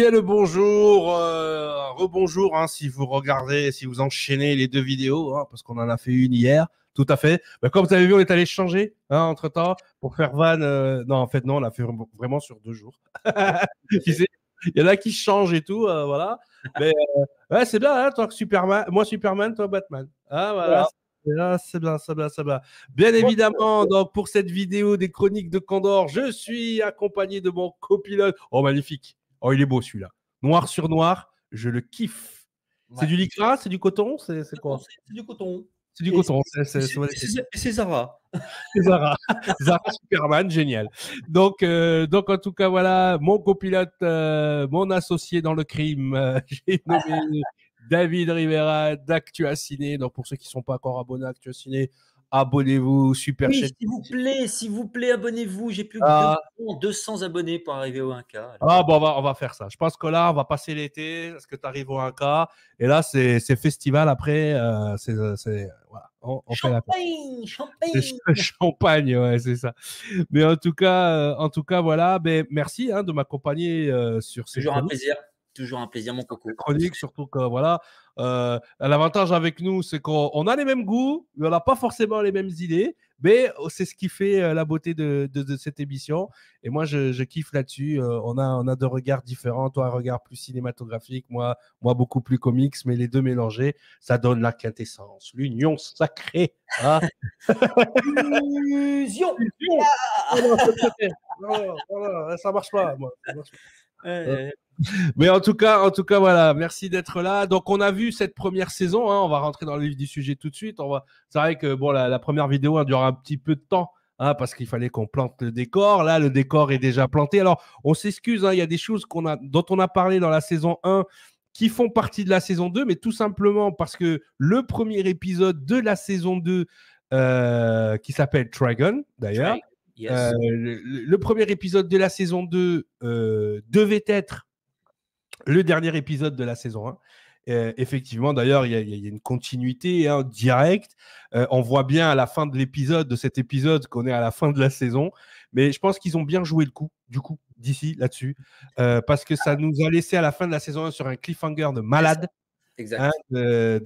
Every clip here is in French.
Bien le bonjour, euh, rebonjour hein, si vous regardez, si vous enchaînez les deux vidéos, hein, parce qu'on en a fait une hier, tout à fait. Bah, comme vous avez vu, on est allé changer hein, entre temps pour faire van. Euh, non, en fait, non, on l'a fait vraiment sur deux jours. Il y en a qui changent et tout, euh, voilà. Mais c'est bien, toi Superman, moi Superman, toi Batman. Ah voilà. c'est bien, c'est bien, bien. Bien évidemment, donc, pour cette vidéo des chroniques de Condor, je suis accompagné de mon copilote. Oh, magnifique. Oh, il est beau celui-là. Noir sur noir, je le kiffe. C'est du lycra, c'est du coton, c'est quoi C'est du coton. C'est du coton. C'est Zara. Zara. Superman, génial. Donc, euh, donc en tout cas, voilà, mon copilote, euh, mon associé dans le crime, euh, j'ai nommé David Rivera ciné Donc, pour ceux qui ne sont pas encore abonnés à Ciné abonnez-vous, super oui, S'il vous plaît, s'il vous plaît, abonnez-vous. J'ai plus que 200 ah. abonnés pour arriver au 1K. Ah, bon, on va, faire ça. Je pense que là, on va passer l'été parce que tu arrives au 1K. Et là, c'est festival après. Euh, c'est euh, On, champagne, fait la champagne, champagne, ouais, c'est ça. Mais en tout cas, euh, en tout cas, voilà. Ben, merci hein, de m'accompagner sur ce. Toujours un plaisir. Toujours un plaisir, mon coco. Chronique, surtout que voilà. Euh, l'avantage avec nous, c'est qu'on a les mêmes goûts, mais on n'a pas forcément les mêmes idées, mais c'est ce qui fait euh, la beauté de, cette émission. Et moi, je, kiffe là-dessus. Euh, on, a, on a deux regards différents. Toi, un regard plus cinématographique, moi, moi beaucoup plus comics, mais les deux mélangés, ça donne la quintessence, l'union sacrée. Hein Fusion. non, non, non, ça marche pas. Moi. Ça marche pas. Euh, mais en tout cas, en tout cas, voilà, merci d'être là. Donc, on a vu cette première saison. Hein. on va rentrer dans le vif du sujet tout de suite. C'est vrai que bon, la, première vidéo a duré un petit peu de temps. Hein, parce qu'il fallait qu'on plante le décor. Là, le décor est déjà planté. Alors, on s'excuse, hein, il y a des choses dont on a parlé dans la saison 1 qui font partie de la saison 2, mais tout simplement parce que le premier épisode de la saison 2, euh, qui s'appelle Dragon, d'ailleurs, euh, le, premier épisode de la saison 2 euh, devait être le dernier épisode de la saison 1. Euh, effectivement, d'ailleurs, il y, a une continuité hein, directe. on voit bien à la fin de l'épisode, de cet épisode, qu'on est à la fin de la saison. Mais je pense qu'ils ont bien joué le coup, du coup, d'ici, là-dessus. parce que ça nous a laissé à la fin de la saison 1 sur un cliffhanger de malade. Exact. Hein, de,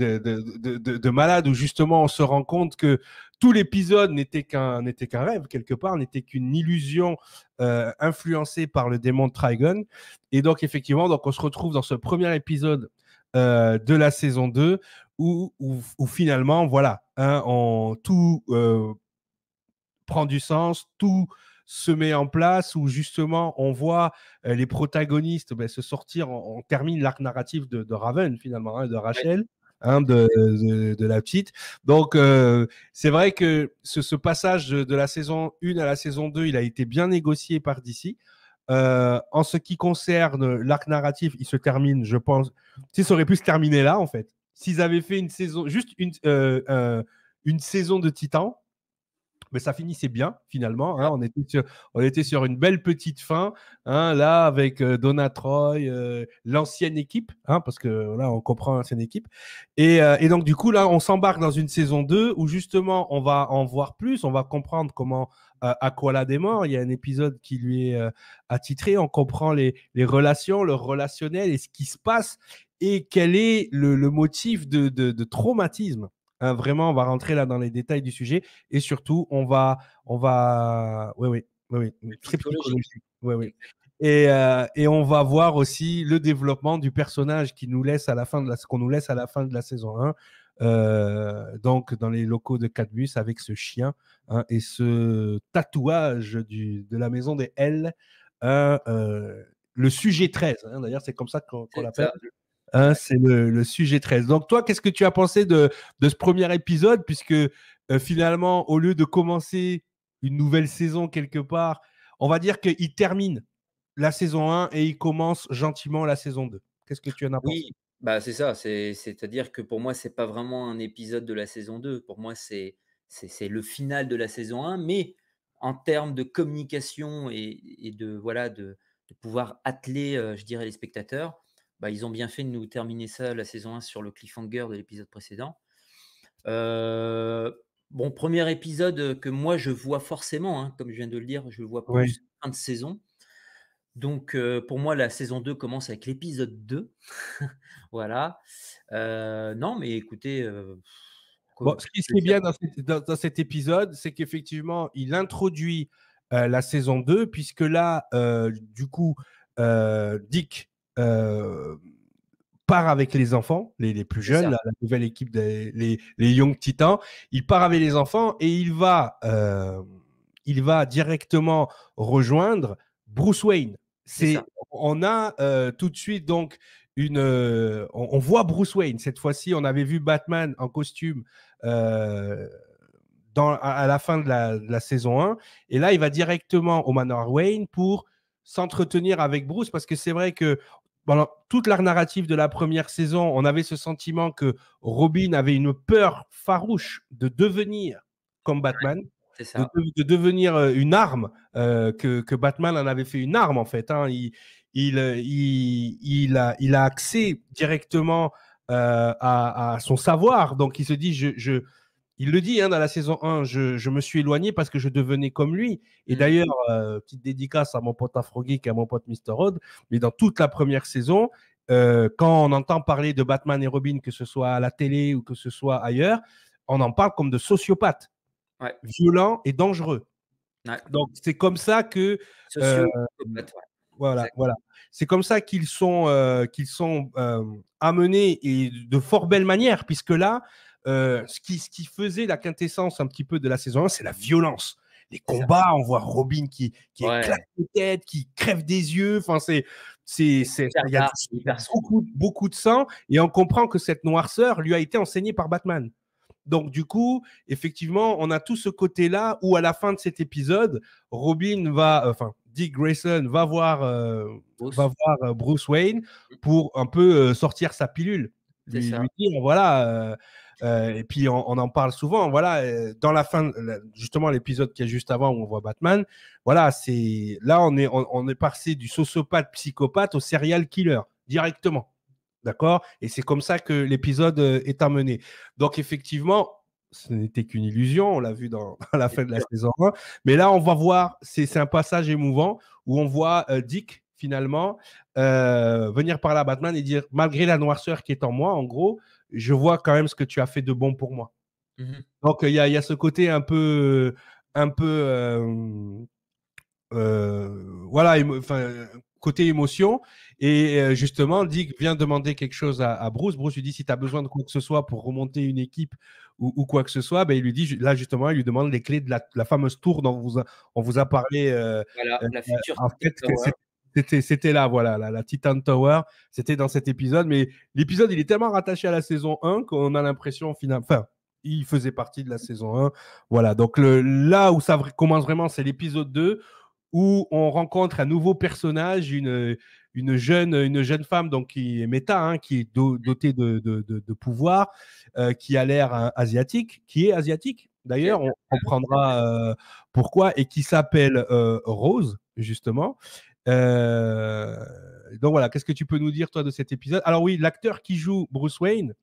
de, malade où justement on se rend compte que tout l'épisode n'était qu'un n'était rêve quelque part, n'était qu'une illusion euh, influencée par le démon de Trigon. Et donc effectivement, donc on se retrouve dans ce premier épisode euh, de la saison 2 où, où, finalement voilà, hein, tout euh, prend du sens, tout se met en place où justement on voit les protagonistes ben, se sortir, on, termine l'arc narratif de, Raven finalement, hein, de Rachel. Hein, de, la petite. Donc, euh, c'est vrai que ce, passage de la saison 1 à la saison 2, il a été bien négocié par DC. Euh, en ce qui concerne l'arc narratif, il se termine, je pense. Si ça aurait pu se terminer là, en fait. S'ils avaient fait une saison, juste une, euh, une saison de Titan, mais ça finissait bien finalement. Hein. on, était sur, une belle petite fin, hein, là, avec euh, Troy, euh, l'ancienne équipe, hein, parce que là, on comprend l'ancienne équipe. Euh, et, donc, du coup, là, on s'embarque dans une saison 2 où justement, on va en voir plus, on va comprendre comment euh, quoi des morts. Il y a un épisode qui lui est attitré, on comprend les, relations, le relationnel et ce qui se passe et quel est le, motif de, de traumatisme Hein, vraiment, on va rentrer là dans les détails du sujet et surtout, on va, on va, oui, oui, oui, oui. Et, on va voir aussi le développement du personnage qui nous laisse à la fin de la, qu'on nous laisse à la fin de la saison 1. Euh, donc dans les locaux de Cadmus avec ce chien hein, et ce tatouage du, de la maison des L, hein, euh, le sujet 13. D'ailleurs, c'est comme ça qu'on l'appelle. Hein, c'est le, sujet 13. Donc toi, qu'est-ce que tu as pensé de, ce premier épisode Puisque euh, finalement, au lieu de commencer une nouvelle saison quelque part, on va dire qu'il termine la saison 1 et il commence gentiment la saison 2. Qu'est-ce que tu en as pensé oui, bah c'est ça. C'est-à-dire que pour moi, ce n'est pas vraiment un épisode de la saison 2. Pour moi, c'est le final de la saison 1. Mais en termes de communication et, de, voilà, de, pouvoir atteler, euh, je dirais, les spectateurs, bah, ils ont bien fait de nous terminer ça la saison 1 sur le cliffhanger de l'épisode précédent. Euh, bon, premier épisode euh, que moi je vois forcément, hein, comme je viens de le dire, je le vois plus la fin de saison. Donc euh, pour moi, la saison 2 commence avec l'épisode 2. voilà. non, mais écoutez. ce qui est bien dans, dans cet épisode, c'est qu'effectivement, il introduit la saison 2, puisque là, du coup, Dick part avec les enfants, les, plus jeunes, la, nouvelle équipe des les, Young Titans. Il part avec les enfants et il va, il va directement rejoindre Bruce Wayne. C'est, on a tout de suite donc une, on, voit Bruce Wayne cette fois-ci. On avait vu Batman en costume. dans, à la fin de la, la, saison 1. Et là, il va directement au Manor Wayne pour s'entretenir avec Bruce parce que c'est vrai que pendant toute la narrative de la première saison, on avait ce sentiment que Robin avait une peur farouche de devenir comme Batman. De, devenir euh, une arme, euh, que, Batman en avait fait une arme en fait. Hein. Euh, il, a, accès directement à, son savoir, donc il se dit je, il le dit hein, dans la saison 1, je, me suis éloigné parce que je devenais comme lui. Et mmh. d'ailleurs, euh, petite dédicace à mon pote Afrogeek et à mon pote Mr. Rod, mais dans toute la première saison, euh, quand on entend parler de Batman et Robin, que ce soit à la télé ou que ce soit ailleurs, on en parle comme de sociopathes, ouais. violents et dangereux. Donc c'est comme ça que... Euh, voilà, voilà. C'est comme ça qu'ils sont, qu'ils sont amenés et de fort belle manière, puisque là, euh, ce, qui, ce qui faisait la quintessence un petit peu de la saison 1, c'est la violence les combats, on voit Robin qui, qui éclate les têtes, qui crève des yeux. Enfin, c'est, c'est, c'est, il y a beaucoup, beaucoup, de sang et on comprend que cette noirceur lui a été enseignée par Batman. Donc, du coup, effectivement, on a tout ce côté-là où, à la fin de cet épisode, Robin va, euh, enfin, Dick Grayson va voir, euh, Bruce. Va voir Bruce Wayne pour un peu sortir sa pilule. Lui, lui, dire, voilà euh, et puis on, en parle souvent. Voilà, euh, dans la fin, justement l'épisode qui est juste avant où on voit Batman. Voilà, c'est là on est on, est passé du sociopathe psychopathe au serial killer directement. D'accord Et c'est comme ça que l'épisode euh, est amené. Donc effectivement, ce n'était qu'une illusion, on l'a vu dans, la fin de la saison 1. Mais là, on va voir, c'est un passage émouvant où on voit Dick, finalement, venir parler à Batman et dire, malgré la noirceur qui est en moi, en gros, je vois quand même ce que tu as fait de bon pour moi. Mmh Donc, il y a, ce côté un peu, un peu, euh, euh, voilà, côté émotion. Et euh, justement, Dick vient demander quelque chose à, Bruce. Bruce lui dit si tu as besoin de quoi que ce soit pour remonter une équipe ou, quoi que ce soit, ben, il lui dit là, justement, il lui demande les clés de la, fameuse tour dont vous on vous a parlé. la future c'était là, voilà, la, Titan Tower. C'était dans cet épisode. Mais l'épisode, il est tellement rattaché à la saison 1 qu'on a l'impression, finalement. Enfin, il faisait partie de la saison 1. Voilà. Donc le, là où ça commence vraiment, c'est l'épisode 2 où on rencontre un nouveau personnage, une, une, jeune, une jeune femme donc qui est méta, hein, qui est dotée de, de, pouvoir, euh, qui a l'air euh, asiatique, qui est asiatique. D'ailleurs, on comprendra euh, pourquoi, et qui s'appelle Rose, justement. Euh, donc voilà, qu'est-ce que tu peux nous dire, toi, de cet épisode Alors oui, l'acteur qui joue Bruce Wayne,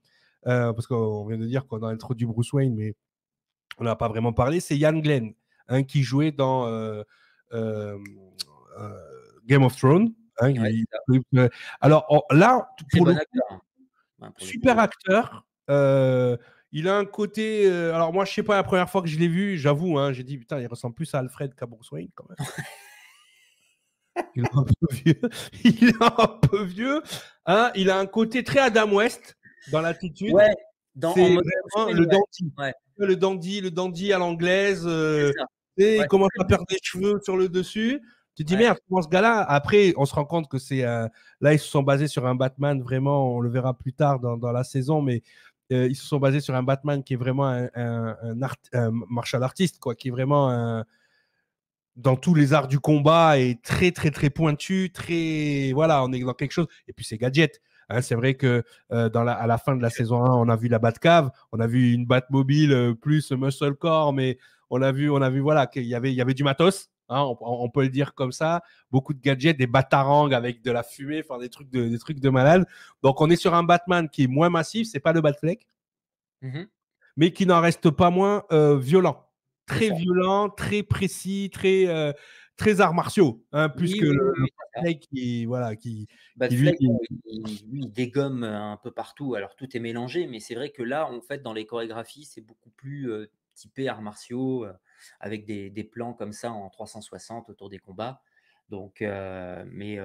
euh, parce qu'on vient de dire qu'on a introduit Bruce Wayne, mais on n'a pas vraiment parlé, c'est Ian Glenn, hein, qui jouait dans euh, Game of Thrones. Hein, alors oh, là, super acteur, il a un côté. alors moi, je sais pas la première fois que je l'ai vu, j'avoue, hein, j'ai dit putain, il ressemble plus à Alfred qu'à Bruce Wayne quand même. il est un peu vieux. Il Hein il a un côté très Adam West dans l'attitude. dans, c'est vraiment le dandy. Le dandy, le dandy à l'anglaise. et euh, il commence à perdre des cheveux sur le dessus. Tu te dis merde, ce gars-là Après, on se rend compte que c'est euh, là ils se sont basés sur un Batman vraiment. On le verra plus tard dans, dans la saison, mais euh, ils se sont basés sur un Batman qui est vraiment un, un, un, art, martial artiste, quoi, qui est vraiment un, dans tous les arts du combat est très très très pointu, très voilà, on est dans quelque chose. Et puis c'est gadget. Hein. c'est vrai que euh, la, à la fin de la saison 1, on a vu la Batcave, on a vu une Batmobile euh, plus Muscle Corps, mais on a vu, on a vu voilà qu'il y avait, il y avait du matos. Hein. on, peut le dire comme ça, beaucoup de gadgets, des batarangs avec de la fumée, enfin des trucs de, des de malade. Donc on est sur un Batman qui est moins massif, c'est pas le Batfleck, mmh mais qui n'en reste pas moins euh, violent très violent, très précis, très, euh, très arts martiaux, hein, plus que qui, voilà, qui, bah, il, dégomme euh, un peu partout. Alors tout est mélangé, mais c'est vrai que là, en fait, dans les chorégraphies, c'est beaucoup plus euh, typé arts martiaux, avec des, plans comme ça en 360 autour des combats. Donc, mais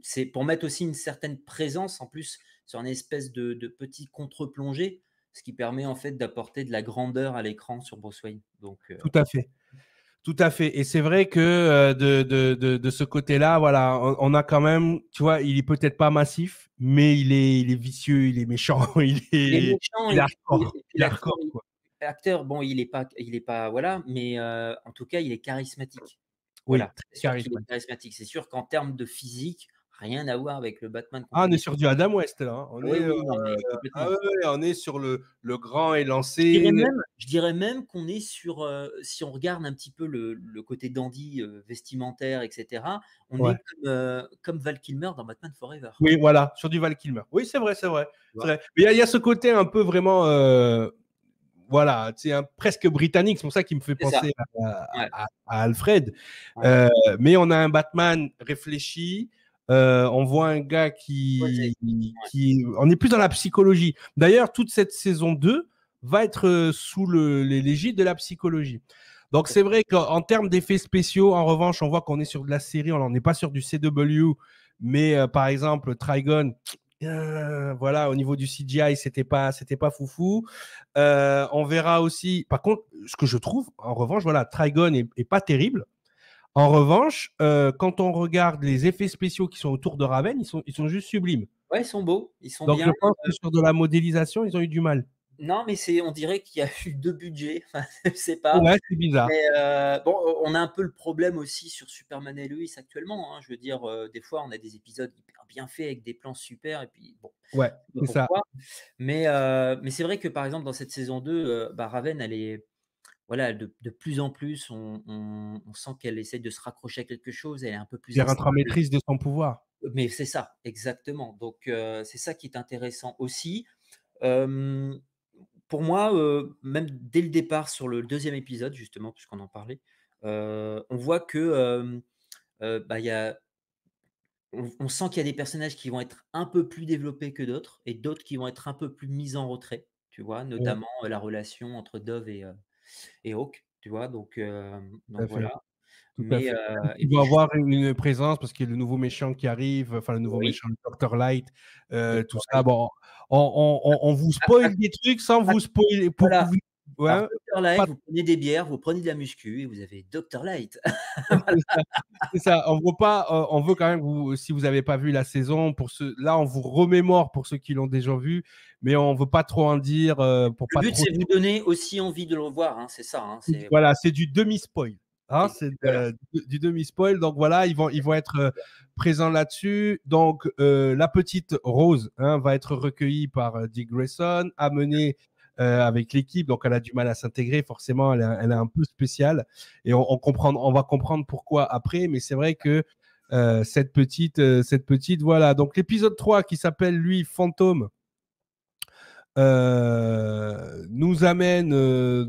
c'est pour mettre aussi une certaine présence en plus sur une espèce de, de petit contre-plongée ce qui permet en fait d'apporter de la grandeur à l'écran sur Bruce Donc, Tout à fait. Tout à fait. Et c'est vrai que de, de, de, ce côté-là, voilà, on, a quand même, tu vois, il est peut-être pas massif, mais il est, il est vicieux, il est méchant, il est, méchant, il, est hardcore, quoi. Acteur, bon, il est pas, il est pas, voilà, mais en tout cas, il est charismatique. voilà, très charismatique. C'est sûr qu'en termes de physique, rien à voir avec le Batman. Ah, on est sur du Adam West là. On, est, sur le, grand et lancé. Je dirais même, qu'on est sur, euh, si on regarde un petit peu le, côté dandy euh, vestimentaire, etc., on est comme, euh, comme, Val Kilmer dans Batman Forever. Oui, voilà, sur du Val Kilmer. Oui, c'est vrai, c'est vrai. Mais il y, a ce côté un peu vraiment voilà, c'est un hein, presque britannique, c'est pour ça qu'il me fait penser à, Alfred. mais on a un Batman réfléchi, euh, on voit un gars qui, On est plus dans la psychologie. D'ailleurs, toute cette saison 2 va être euh, sous l'égide de la psychologie. Donc, c'est vrai qu'en termes d'effets spéciaux, en revanche, on voit qu'on est sur de la série, on n'en est pas sur du CW, mais euh, par exemple, Trigon, voilà, au niveau du CGI, c'était pas, c'était pas foufou. on verra aussi. Par contre, ce que je trouve, en revanche, voilà, Trigon est, est pas terrible. En revanche, euh, quand on regarde les effets spéciaux qui sont autour de Raven, ils sont, juste sublimes. Ouais, ils sont beaux. Ils sont Donc je pense euh, que sur de la modélisation, ils ont eu du mal. Non, mais c'est, on dirait qu'il y a eu deux budgets. Enfin, pas. Ouais, c'est bizarre. Mais, euh, bon, on a un peu le problème aussi sur Superman et Lois actuellement. Hein. Je veux dire, des fois, on a des épisodes bien faits avec des plans super, et puis bon. Ouais, c'est ça. Mais, mais c'est vrai que par exemple, dans cette saison 2, bah, Raven, elle est voilà, de, plus en plus, on, sent qu'elle essaie de se raccrocher à quelque chose. Elle est un peu plus. Elle rattra maîtrise de son pouvoir. Euh, mais c'est ça, exactement. Donc, euh, c'est ça qui est intéressant aussi. pour moi, euh, même dès le départ, sur le deuxième épisode, justement, puisqu'on en parlait, on voit que. Bah, y a, on, sent qu'il y a des personnages qui vont être un peu plus développés que d'autres et d'autres qui vont être un peu plus mis en retrait, tu vois, notamment la relation entre Dove et, et Hawk, tu vois. Donc, voilà. mais, il doit avoir une présence parce qu'il y a le nouveau méchant qui arrive, enfin le nouveau méchant, le Dr. Light, tout ça. Bon, on, vous spoil des trucs sans ah, vous spoiler pour vous vous prenez des bières, vous prenez de la muscu et vous avez Dr. Light. C'est ça. On veut pas, on veut quand même, vous, si vous n'avez pas vu la saison, pour ceux, là, on vous remémore pour ceux qui l'ont déjà vu, mais on veut pas trop en dire. Euh, pour le pas but, trop... c'est vous donner aussi envie de le voir. Hein, c'est ça. Hein, voilà, c'est du demi-spoil. Hein, c'est euh, du, demi-spoil. Donc voilà, ils vont, ils vont être euh, présents là-dessus. Donc la petite Rose va être recueillie par Dick Grayson, amenée euh, avec l'équipe, donc elle a du mal à s'intégrer, forcément, elle, est, un peu spéciale. Et on, on va comprendre pourquoi après, mais c'est vrai que euh, cette petite, euh, cette petite, voilà. Donc l'épisode 3 qui s'appelle lui Fantôme nous amène.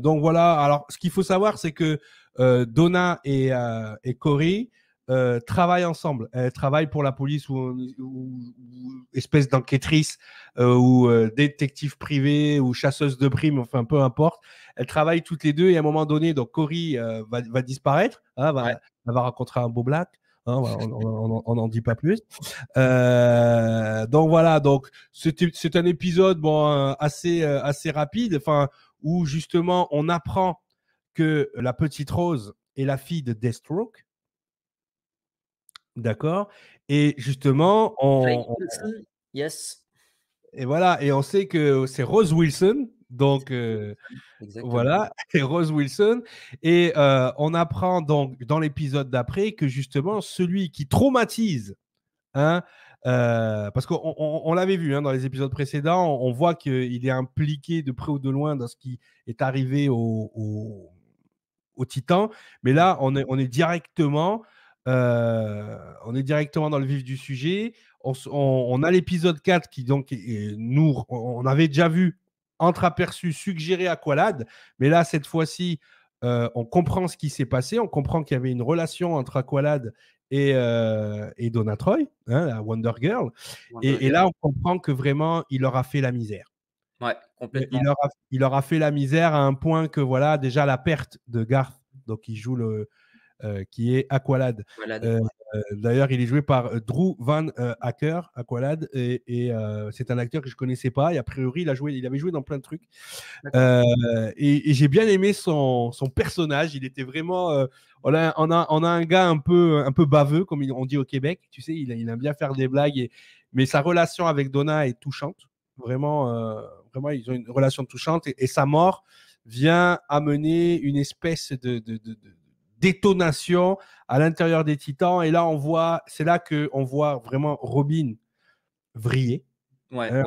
donc voilà. Alors ce qu'il faut savoir, c'est que Donna et, et Corey euh, travaillent ensemble. Elles travaillent pour la police ou, espèce d'enquêtrice euh, ou euh, détective privée ou chasseuse de primes, enfin peu importe. Elles travaillent toutes les deux et à un moment donné, donc Cory va, disparaître, hein, va, elle va rencontrer un beau black. Hein, on n'en dit pas plus. donc voilà, donc c'est un épisode bon assez assez rapide, enfin où justement on apprend que la petite Rose est la fille de Deathstroke, D'accord Et justement, on, yes. Et voilà, et on sait que c'est Rose Wilson. Donc euh, voilà, et Rose Wilson. Et euh, on apprend donc dans l'épisode d'après que justement celui qui traumatise, hein, euh, parce qu'on l'avait vu hein, dans les épisodes précédents, on, voit qu'il est impliqué de près ou de loin dans ce qui est arrivé au, Titan. Mais là, on est directement euh, on est directement dans le vif du sujet. On, a l'épisode 4 qui, donc, nous, on avait déjà vu entre-aperçu, suggéré Aqualad. Mais là, cette fois-ci, euh, on comprend ce qui s'est passé. On comprend qu'il y avait une relation entre Aqualad et, euh, et Troy, hein, la Wonder Girl. et, là, on comprend que vraiment, il leur a fait la misère. Ouais, complètement. Il il leur, a, fait la misère à un point que, voilà, déjà la perte de Garth, donc il joue le, euh, qui est Aqualad. Euh, euh, d'ailleurs, il est joué par Drew Van Acker Aqualad, et, c'est un acteur que je connaissais pas. Et a priori, il joué, avait joué dans plein de trucs. et, j'ai bien aimé son, personnage. Il était vraiment on a, un gars un peu, baveux, comme on dit au Québec. Tu sais, il, aime bien faire des blagues, mais sa relation avec Donna est touchante. Vraiment, vraiment, ils ont une relation touchante. Et, sa mort vient amener une espèce de, détonation à l'intérieur des Titans. Et là, on voit, c'est là que on voit vraiment Robin vriller. Ouais, hein,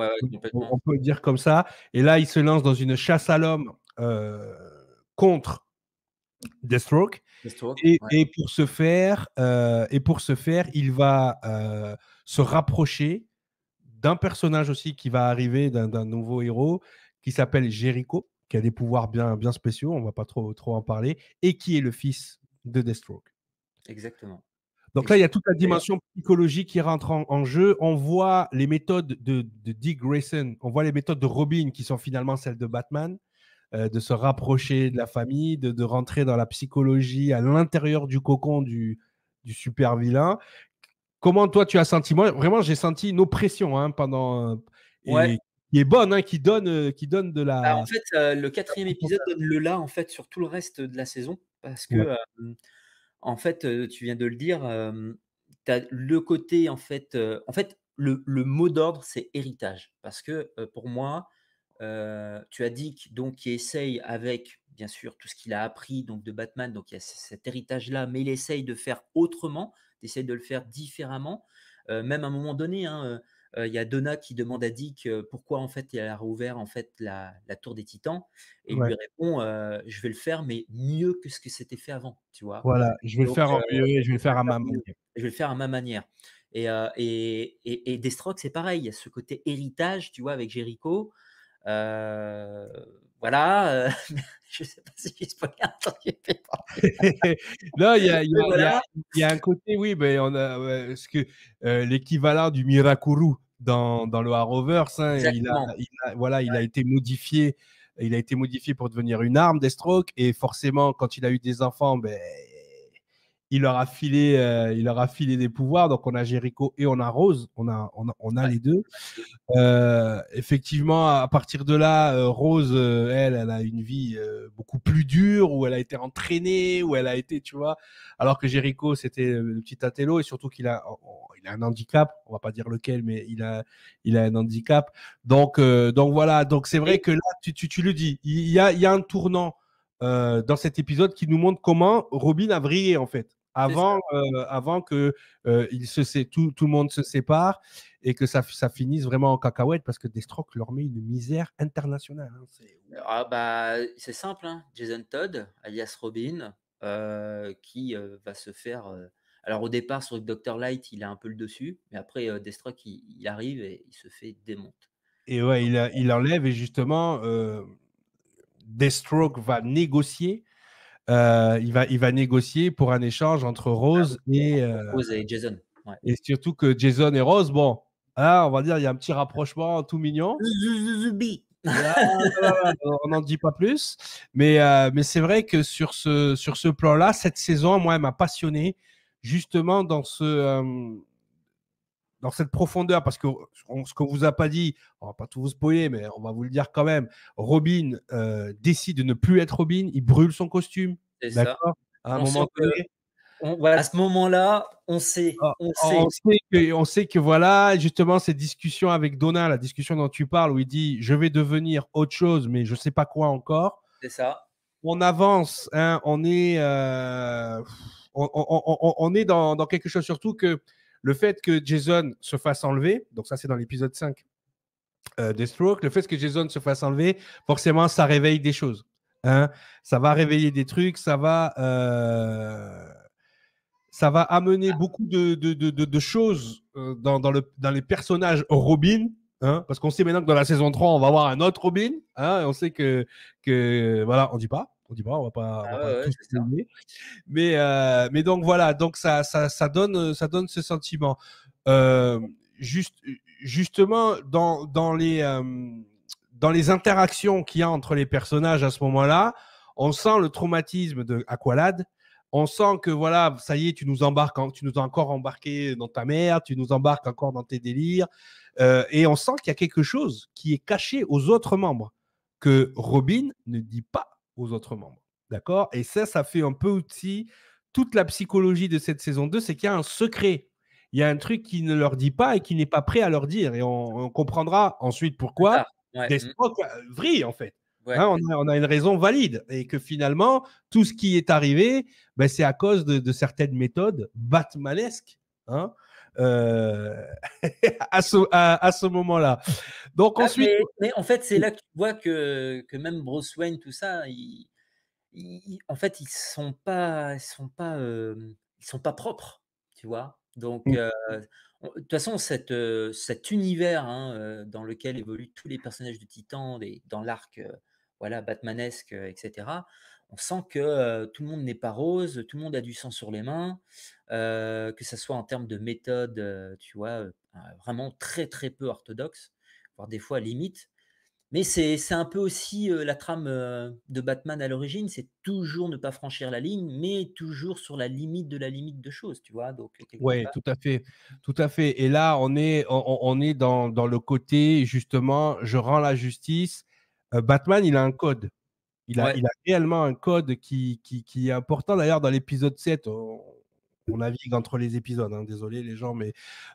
on, peut dire comme ça. Et là, il se lance dans une chasse à l'homme euh, contre Deathstroke. et, pour ce faire, euh, et pour faire, il va euh, se rapprocher d'un personnage aussi qui va arriver, d'un nouveau héros qui s'appelle Jericho, qui a des pouvoirs bien, bien spéciaux, on va pas trop, trop en parler, et qui est le fils de Deathstroke. Exactement. Donc là, il y a toute la dimension psychologique qui rentre en, jeu. On voit les méthodes de, Dick Grayson, on voit les méthodes de Robin qui sont finalement celles de Batman, euh, de se rapprocher de la famille, de, rentrer dans la psychologie à l'intérieur du cocon du, du super vilain. Comment toi tu as senti Moi, vraiment, j'ai senti une oppression hein, pendant. Euh, qui est bonne, hein, qui, donne, euh, qui donne de la. Bah, en fait, le quatrième épisode donne le là en fait sur tout le reste de la saison. Parce que, en fait, tu viens de le dire, le côté, en fait, en fait le, mot d'ordre, c'est héritage. Parce que pour moi, tu as dit donc, essaye avec, bien sûr, tout ce qu'il a appris donc, de Batman, donc il y a cet héritage-là, mais il essaye de faire autrement, d'essayer de le faire différemment. même à un moment donné, hein, il y a Donna qui demande à Dick pourquoi en fait il a rouvert en fait la, tour des Titans et il lui répond je vais le faire mais mieux que ce que c'était fait avant tu vois. Voilà je vais le faire je vais faire à ma manière. Je vais le faire à ma manière. Et, et, et, c'est pareil il y a ce côté héritage tu vois avec Jericho voilà, euh, je ne sais pas si je spoilé un non, il y, a, y, a un côté, oui, mais on a que euh, l'équivalent du Mirakuru dans, le Arrowverse, hein, il, a, voilà, il a été modifié. Il a été modifié pour devenir une arme, strokes, et forcément, quand il a eu des enfants, ben, il leur a filé, euh, il leur filé des pouvoirs. Donc on a Jericho et on a Rose, on a, on les deux. Euh, effectivement, à partir de là, euh, Rose, elle, elle a une vie beaucoup plus dure où elle a été entraînée, où elle a été, tu vois. Alors que Jericho, c'était le petit Atelo et surtout qu'il a, a un handicap. On va pas dire lequel, mais il a, il a un handicap. Donc, donc voilà. Donc c'est vrai que là, tu, le dis, il y a, il y a un tournant. dans cet épisode qui nous montre comment Robin a vrillé en fait avant, euh, avant que euh, il se tout, le monde se sépare et que ça, ça finisse vraiment en cacahuète parce que Deathstroke leur met une misère internationale. Hein, c'est... Ah bah, c'est simple, hein. Jason Todd, alias Robin, euh, qui va se faire. Alors au départ, sur Dr. Light, il a un peu le dessus, mais après, Deathstroke, il, arrive et il se fait démonte. Et ouais, il, il enlève et justement, Deathstroke va négocier euh, il, va, il va négocier pour un échange entre Rose ah, euh, et, Jason. Et surtout que Jason et Rose, bon, hein, on va dire, il y a un petit rapprochement tout mignon. on n'en dit pas plus. Mais, euh, mais c'est vrai que sur ce, sur ce plan-là, cette saison, moi, elle m'a passionné justement dans ce, dans cette profondeur, parce que ce qu'on vous a pas dit, on va pas tout vous spoiler, mais on va vous le dire quand même. Robin euh, décide de ne plus être Robin, il brûle son costume. C'est À à ce moment-là, on sait. Ah, on, sait. que, voilà, justement, cette discussion avec Donna, la discussion dont tu parles, où il dit Je vais devenir autre chose, mais je ne sais pas quoi encore. C'est ça. On avance, hein, on est, euh, on, est dans, quelque chose, surtout que le fait que Jason se fasse enlever, donc ça c'est dans l'épisode 5 euh, des Stroke, le fait que Jason se fasse enlever, forcément ça réveille des choses. Hein. Ça va réveiller des trucs, ça va, euh, ça va amener beaucoup de, choses euh, dans, le, dans les personnages Robin, hein, parce qu'on sait maintenant que dans la saison 3, on va avoir un autre Robin. Hein, on sait que, que voilà, on dit pas on dit on va pas, ah va pas mais euh, mais donc voilà donc ça, ça, donne euh, ça donne ce sentiment euh, juste justement dans les dans les interactions qu'il y a entre les personnages à ce moment-là on sent le traumatisme de on sent que voilà, ça y est, tu nous embarques, tu nous as encore embarqué dans ta mère, tu nous embarques encore dans tes délires, et on sent qu'il y a quelque chose qui est caché aux autres membres que Robin ne dit pas aux autres membres. D'accord Et ça, ça fait un peu outil toute la psychologie de cette saison 2, c'est qu'il y a un secret. Il y a un truc qui ne leur dit pas et qui n'est pas prêt à leur dire. Et on, comprendra ensuite pourquoi mmh. euh, en fait. Hein, on, a, une raison valide. Et que finalement, tout ce qui est arrivé, ben, c'est à cause de, certaines méthodes batmanesques. Hein, euh, à ce, moment-là. Donc ah, ensuite. mais, en fait, c'est là que tu vois que, que même Bruce Wayne, tout ça, ils, en fait, ils sont pas, ils sont pas, euh, ils sont pas propres, tu vois. Donc, mmh. euh, de toute façon, cette, cet univers hein, dans lequel évoluent tous les personnages de Titan, dans l'arc voilà, batmanesque, etc. On sent que tout le monde n'est pas rose, tout le monde a du sang sur les mains, que ce soit en termes de méthode, tu vois, ah, vraiment très très peu orthodoxe, voire des fois limite. Mais c'est un peu aussi la trame de Batman à l'origine, c'est toujours ne pas franchir la ligne, mais toujours sur la limite de la limite de choses, tu vois. Donc, tout à fait, tout à fait. Et là, on est, on est dans, dans, le côté justement, je rends la justice, euh, Batman, il a un code. Il a, a réellement un code qui, est important. D'ailleurs, dans l'épisode 7, on, navigue entre les épisodes, hein. désolé les gens, mais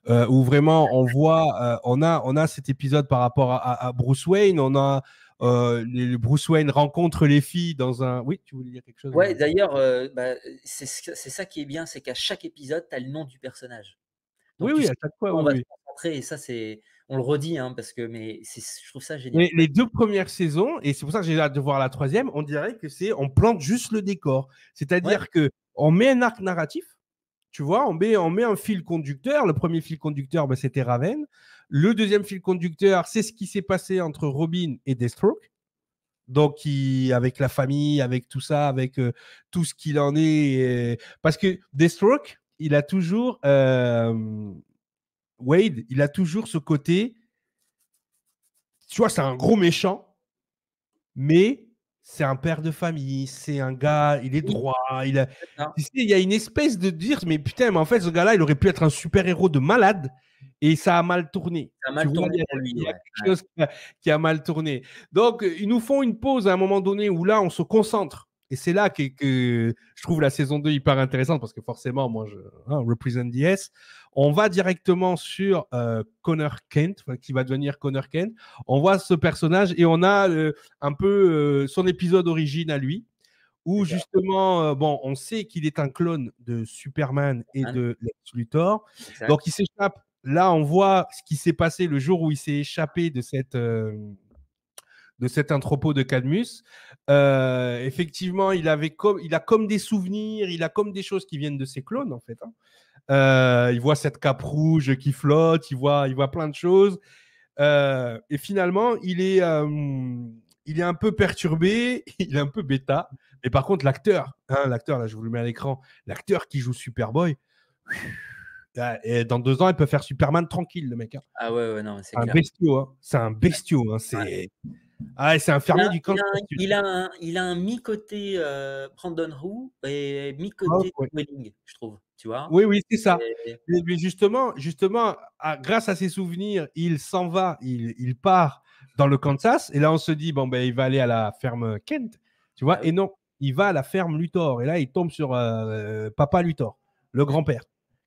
euh, où vraiment on voit, euh, on, a, on a cet épisode par rapport à, Bruce Wayne, on a Bruce Wayne rencontre les filles dans un. Oui, tu voulais dire quelque chose Oui, d'ailleurs, bah, c'est ça qui est bien, c'est qu'à chaque épisode, tu as le nom du personnage. oui, oui, à chaque fois. On va se concentrer, et ça, c'est on le redit, hein, parce que mais je trouve ça génial. les deux premières saisons, et c'est pour ça que j'ai hâte de voir la troisième, on dirait que c'est on plante juste le décor. C'est-à-dire qu'on que on met un arc narratif, tu vois, on met, un fil conducteur. Le premier fil conducteur, bah, c'était Raven. Le deuxième fil conducteur, c'est ce qui s'est passé entre Robin et Deathstroke. Donc, avec la famille, avec tout ça, avec euh, tout ce qu'il en est. Parce que Deathstroke, il a toujours. Euh, Wade, il a toujours ce côté. Tu vois, c'est un gros méchant, mais c'est un père de famille, c'est un gars, il est droit. Il, y a une espèce de dire, mais putain, mais en fait, ce gars-là, il aurait pu être un super-héros de malade. Et ça a mal tourné. Ça a mal tourné lui. Il y a quelque chose qui a, mal tourné. Donc, ils nous font une pause à un moment donné où là, on se concentre. Et c'est là que, je trouve la saison 2 hyper intéressante parce que forcément, moi, je hein, represent DS. On va directement sur euh, Connor Kent, qui va devenir Connor Kent. On voit ce personnage et on a euh, un peu euh, son épisode d'origine à lui, où justement, bon, on sait qu'il est un clone de Superman et de Lex Luthor. Donc il s'échappe. Là, on voit ce qui s'est passé le jour où il s'est échappé de cette de cet entrepôt de Cadmus. Euh, effectivement, il, avait comme, il a comme des souvenirs, il a comme des choses qui viennent de ses clones, en fait. Hein. Euh, il voit cette cape rouge qui flotte, il voit, il voit plein de choses. Euh, et finalement, il est, il est un peu perturbé, il est un peu bêta. Mais par contre, l'acteur, hein, l'acteur, là, je vous le mets à l'écran, l'acteur qui joue Superboy. dans deux ans, il peut faire Superman tranquille, le mec. Hein. Ah ouais, ouais, non, c'est un, C'est un bestiau. C'est ah, c'est un fermier du camp. Il a, un, mi-côté euh, Brandon Roux et mi-côté oh, je trouve. Tu vois oui, oui, c'est ça. Mais justement, justement ah, grâce à ses souvenirs, il s'en va, il, part dans le Kansas. Et là, on se dit, bon, ben, il va aller à la ferme Kent. Tu vois ah Et non, il va à la ferme Luthor. Et là, il tombe sur euh, Papa Luthor, le grand-père,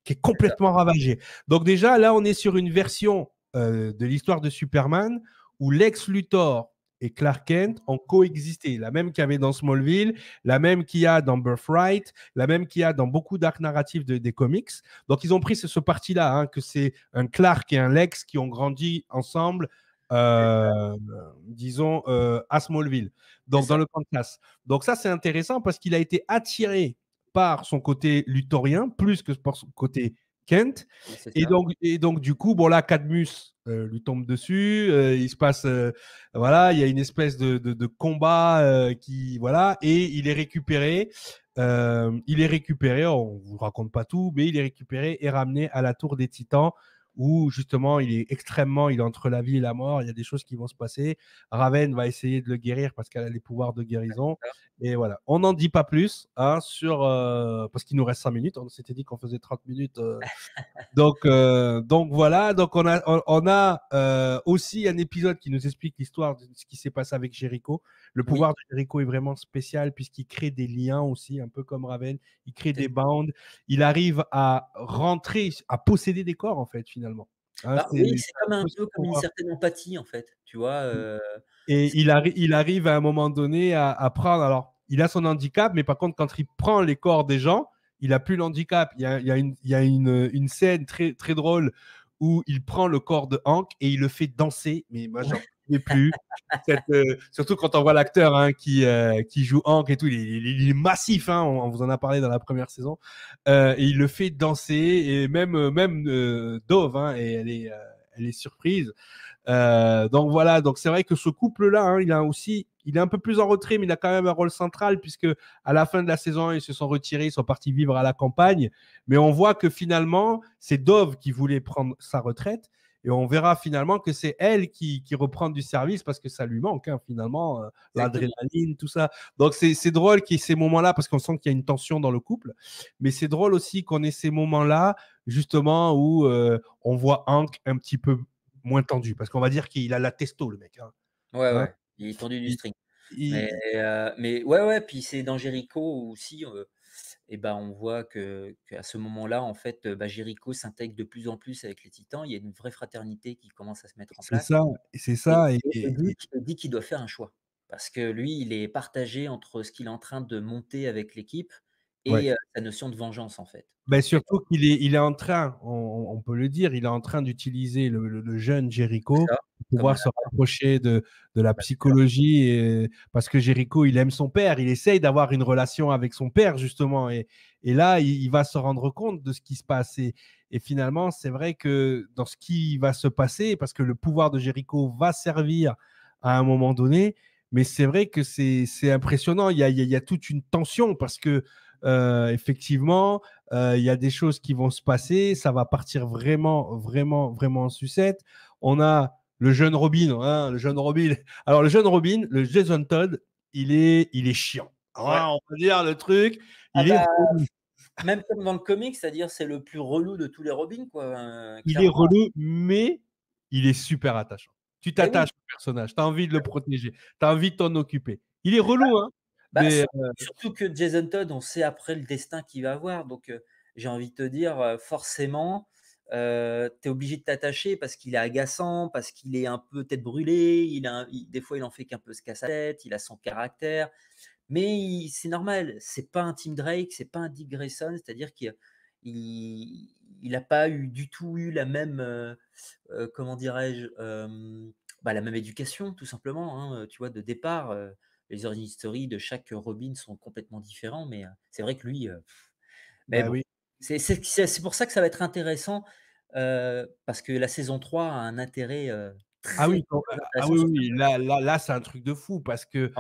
qui est complètement ravagé. Donc, déjà, là, on est sur une version euh, de l'histoire de Superman où l'ex Luthor et Clark Kent ont coexisté. La même qu'il y avait dans Smallville, la même qu'il y a dans Birthright, la même qu'il y a dans beaucoup d'arcs narratifs des comics. Donc, ils ont pris ce, parti-là, hein, que c'est un Clark et un Lex qui ont grandi ensemble, euh, disons, euh, à Smallville, donc dans le Kansas. Donc, ça, c'est intéressant parce qu'il a été attiré par son côté luthorien plus que par son côté Kent. Et donc, et donc, du coup, bon, là, Cadmus euh, lui tombe dessus. Euh, il se passe, euh, voilà, il y a une espèce de, de combat qui, voilà, et il est récupéré. il est récupéré, on vous raconte pas tout, mais il est récupéré et ramené à la tour des Titans où justement il est extrêmement, il entre la vie et la mort, il y a des choses qui vont se passer. Raven va essayer de le guérir parce qu'elle a les pouvoirs de guérison. Et voilà, on n'en dit pas plus hein, sur, euh, parce qu'il nous reste 5 minutes, on s'était dit qu'on faisait 30 minutes. Euh. donc, euh, donc voilà, donc on a, on, a aussi un épisode qui nous explique l'histoire de ce qui s'est passé avec Jericho. Le pouvoir de Jericho est vraiment spécial puisqu'il crée des liens aussi, un peu comme Raven, il crée des bounds, il arrive à rentrer, à posséder des corps en fait finalement. Hein, bah c'est comme un comme une certaine empathie en fait, tu vois. Mmh. Et il, il arrive à un moment donné à, prendre. Alors, il a son handicap, mais par contre, quand il prend les corps des gens, il n'a plus l'handicap. Il y a, il y a, une, scène très très drôle où il prend le corps de Hank et il le fait danser. Mais moi, plus. Euh, surtout quand on voit l'acteur hein, qui, euh, qui joue Hank et tout, il, est massif, hein, on, vous en a parlé dans la première saison. Euh, il le fait danser, et même, même Dove, hein, et elle est, elle est surprise. donc voilà, donc c'est vrai que ce couple-là, il a aussi, il est un peu plus en retrait, mais il a quand même un rôle central puisque à la fin de la saison, ils se sont retirés, ils sont partis vivre à la campagne. Mais on voit que finalement, c'est Dove qui voulait prendre sa retraite et on verra finalement que c'est elle qui, reprend du service parce que ça lui manque hein, finalement, euh, l'adrénaline, tout ça. Donc c'est drôle qu'il y ait ces moments-là parce qu'on sent qu'il y a une tension dans le couple. Mais c'est drôle aussi qu'on ait ces moments-là justement où euh, on voit Hank un petit peu moins tendu parce qu'on va dire qu'il a la testo, le mec. Hein. Ouais, ouais, hein? Il est tendu du string. Euh, mais, ouais, ouais, puis c'est dans Jericho aussi ben, on voit qu'à ce moment-là, en fait, bah, s'intègre de plus en plus avec les Titans. Il y a une vraie fraternité qui commence à se mettre en place. C'est ça, c'est ça. Et, dit qu'il doit faire un choix parce que lui, il est partagé entre ce qu'il est en train de monter avec l'équipe et sa notion de vengeance, en fait. Ben, surtout qu'il est, il est en train, on, peut le dire, il est en train d'utiliser le, jeune Jericho pouvoir se rapprocher de, de la psychologie parce que Jericho il aime son père il essaye d'avoir une relation avec son père justement et, là il, va se rendre compte de ce qui se passe et, finalement c'est vrai que dans ce qui va se passer parce que le pouvoir de Jéricho va servir à un moment donné mais c'est vrai que c'est impressionnant il y, a, toute une tension parce que euh, effectivement, euh, il y a des choses qui vont se passer, ça va partir vraiment, vraiment, vraiment en sucette. On a le jeune Robin, hein, le jeune Robin. Alors le jeune Robin, le Jason Todd, il est, il est chiant. On peut dire le truc. Ah il bah, même comme dans le comic, c'est-à-dire c'est le plus relou de tous les Robins. Quoi, euh, il est relou, mais il est super attachant. Tu t'attaches au personnage, tu as envie de le protéger, tu as envie de t'en occuper. Il est relou, hein bah, mais, euh, surtout, que Jason Todd, on sait après le destin qu'il va avoir. Donc euh, j'ai envie de te dire, forcément, euh, tu es obligé de t'attacher parce qu'il est agaçant, parce qu'il est un peu tête brûlée, il a, des fois il en fait qu'un peu ce casse la tête, il a son caractère, mais c'est normal, c'est pas un Tim Drake, c'est pas un Dick Grayson, c'est-à-dire qu'il n'a pas eu du tout eu la même, comment dirais-je, bah, la même éducation tout simplement, hein, tu vois, de départ. les origines historiques de chaque Robin sont complètement différents, mais c'est vrai que lui, bah mais oui. C'est pour ça que ça va être intéressant, euh, parce que la saison 3 a un intérêt. très euh, ah oui, ah oui, là, c'est un truc de fou, parce que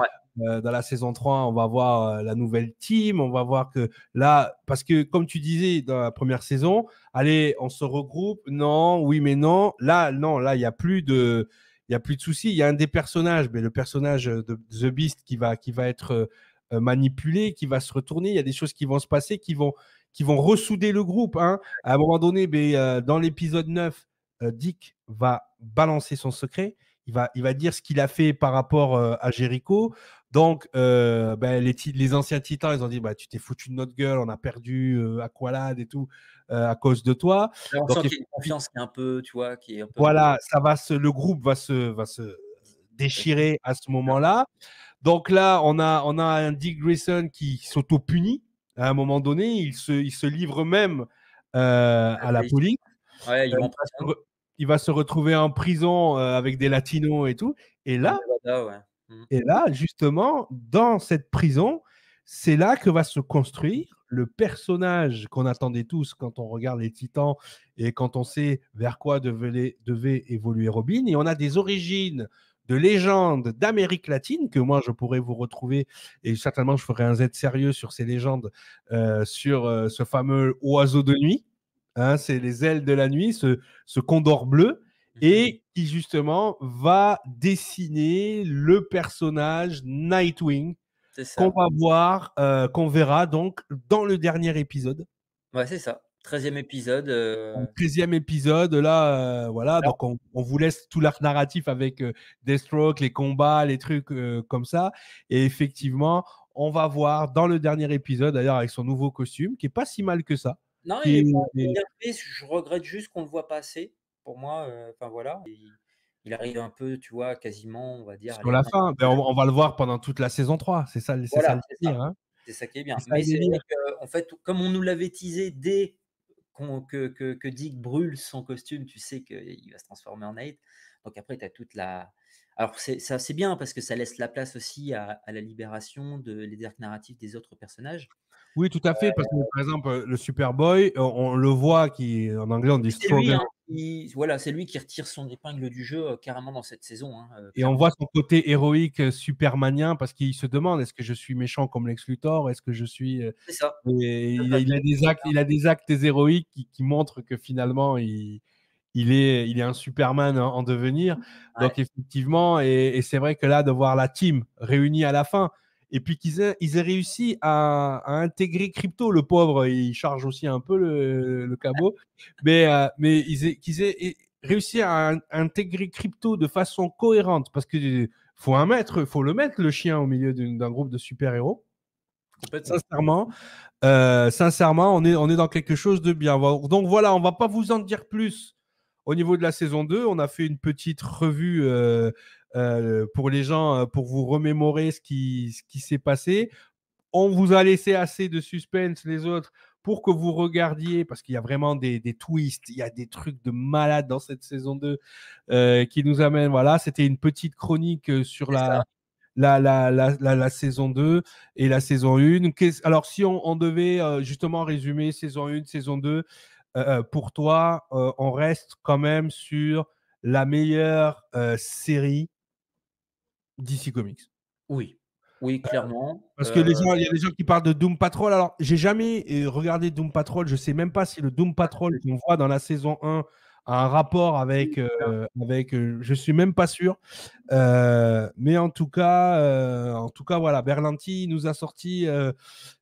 euh, dans la saison 3, on va voir la nouvelle team, on va voir que là, parce que comme tu disais dans la première saison, allez, on se regroupe, non, oui, mais non, là, non, là, il n'y a plus de il a plus de Il y a un des personnages, mais le personnage de The Beast qui va, qui va être manipulé, qui va se retourner. Il y a des choses qui vont se passer, qui vont, qui vont ressouder le groupe. Hein. À un moment donné, mais, ben, euh, dans l'épisode 9, euh, Dick va balancer son secret. Il va, il va dire ce qu'il a fait par rapport euh, à Jericho. Donc, ben, les, anciens titans, ils ont dit bah, Tu t'es foutu de notre gueule, on a perdu Aqualad et tout à cause de toi. on Donc, sent il y a une confiance qui est un peu, tu vois, qui est Voilà, ça va se, le groupe va se, se déchirer à ce moment-là. Donc là, on a, on a un Dick Grayson qui s'auto-punit à un moment donné, il se, livre se livre même euh, à la police. Euh, il va se retrouver en prison euh, avec des latinos et tout. Et là, mmh. et là, justement, dans cette prison, c'est là que va se construire le personnage qu'on attendait tous quand on regarde les Titans et quand on sait vers quoi devait évoluer Robin. Et on a des origines de légendes d'Amérique latine que moi je pourrais vous retrouver et certainement je ferai un Z sérieux sur ces légendes, euh, sur euh, ce fameux oiseau de nuit, hein, c'est les ailes de la nuit, ce, ce condor bleu, mhm. et qui justement va dessiner le personnage Nightwing qu'on va voir, euh, qu'on verra donc dans le dernier épisode. Ouais, c'est ça. 13e épisode. 13e euh, épisode, là, euh, voilà. donc, on, on, vous laisse tout l'arc narratif avec euh, Deathstroke, les combats, les trucs comme ça. Et effectivement, on va voir dans le dernier épisode, d'ailleurs, avec son nouveau costume, qui est pas si mal que ça. Non, Je regrette juste qu'on le voit pas assez. Pour moi, enfin voilà. il arrive un peu, tu vois, quasiment, on va dire. Sur la fin, ben, on, va le voir pendant toute la saison 3. C'est ça, c'est ça, hein. ça qui est bien. Mais c'est vrai qu'en fait, comme on nous l'avait teasé dès que, Dick brûle son costume, tu sais qu'il va se transformer en Nate. Donc après, tu as toute la... Alors c'est bien parce que ça laisse la place aussi à, la libération de les arcs des autres personnages. Oui, tout à fait, parce que par exemple, le Superboy, on, le voit qui en anglais on dit voilà, c'est lui qui retire son épingle du jeu euh, carrément dans cette saison. Hein, euh, et on voit son côté héroïque euh, supermanien parce qu'il se demande est-ce que je suis méchant comme Lex Luthor Est-ce que je suis. C'est ça. il, a des actes, il a des actes héroïques qui, montrent que finalement il, est, il est un Superman en, devenir. Donc effectivement, et c'est vrai que là, de voir la team réunie à la fin et puis qu'ils aient, ils aient réussi à, intégrer crypto. Le pauvre, il charge aussi un peu le, le cabot, mais, euh, qu'ils aient, réussi à, intégrer crypto de façon cohérente parce que faut un maître, faut le mettre le chien au milieu d'un groupe de super-héros. En fait, sincèrement, euh, sincèrement, on est, on est dans quelque chose de bien. Donc voilà, on va pas vous en dire plus au niveau de la saison 2. On a fait une petite revue euh, euh, pour les gens, euh, pour vous remémorer ce qui, s'est passé. On vous a laissé assez de suspense, les autres, pour que vous regardiez, parce qu'il y a vraiment des, twists, il y a des trucs de malade dans cette saison 2 euh, qui nous amène. Voilà, c'était une petite chronique sur la la, saison 2 et la saison 1. Alors, si on, devait justement résumer saison 1, saison 2, pour toi, on reste quand même sur la meilleure série DC Comics. Oui, oui, bah, clairement. parce que les euh gens, il y a des gens qui parlent de Doom Patrol. Alors, j'ai jamais euh, regardé Doom Patrol. Je sais même pas si le Doom ah, Patrol qu'on voit dans la saison 1 a un rapport avec. Euh, avec je suis même pas sûr. mais en tout cas, en tout cas, voilà, Berlanti nous a sorti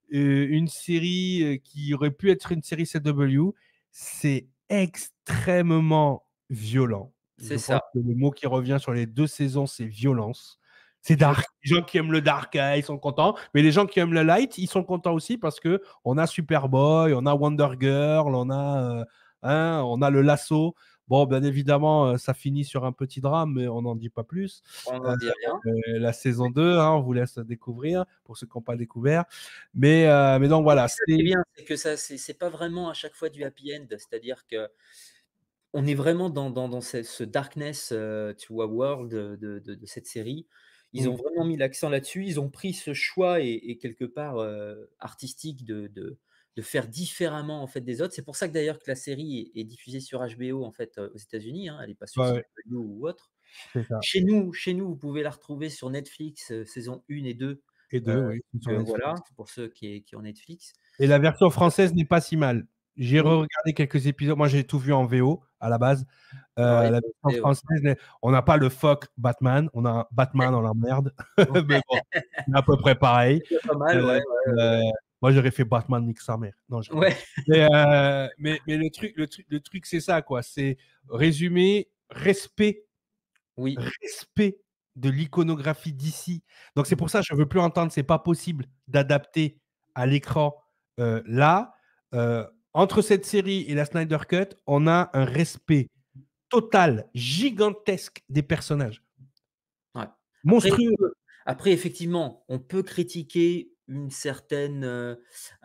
une série qui aurait pu être une série CW. C'est extrêmement violent. C'est ça. le mot qui revient sur les deux saisons, c'est violence. C'est dark. Les gens qui aiment le dark, hein, ils sont contents. Mais les gens qui aiment le light, ils sont contents aussi parce que on a Superboy, on a Wonder Girl, on a, euh, hein, on a le lasso. Bon, bien évidemment, euh, ça finit sur un petit drame, mais on n'en dit pas plus. On euh, n'en dit rien. la saison 2, hein, on vous laisse découvrir pour ceux qui n'ont pas découvert. Mais, mais donc voilà. C'est bien, c'est que ça, c'est pas vraiment à chaque fois du happy end. C'est-à-dire que on est vraiment dans, ce, darkness, tu vois, world de cette série. Ils ont mmh. vraiment mis l'accent là-dessus. Ils ont pris ce choix et, quelque part euh, artistique de, de, faire différemment en fait des autres. C'est pour ça que d'ailleurs que la série est, diffusée sur HBO en fait euh, aux États-Unis. Hein. Elle n'est pas sur ou autre. Chez nous, chez nous, vous pouvez la retrouver sur Netflix euh, saison 1 et 2. Et 2, oui. voilà, pour ceux qui, qui ont Netflix. Et la version française n'est pas si mal. J'ai mmh. regardé quelques épisodes. Moi, j'ai tout vu en VO à la base. Euh, on n'a pas le fuck Batman, on a Batman dans la merde. Mais bon, à peu près pareil. Euh, moi, j'aurais fait Batman nique sa mère. Euh, mais, le truc, le truc, le truc c'est ça, quoi. C'est résumé, respect. Oui. Respect de l'iconographie d'ici. Donc, c'est pour ça que je ne veux plus entendre, c'est pas possible d'adapter à l'écran là entre cette série et la Snyder Cut, on a un respect total, gigantesque des personnages. Ouais. Monstrueux. Après, effectivement, on peut critiquer une certaine, euh,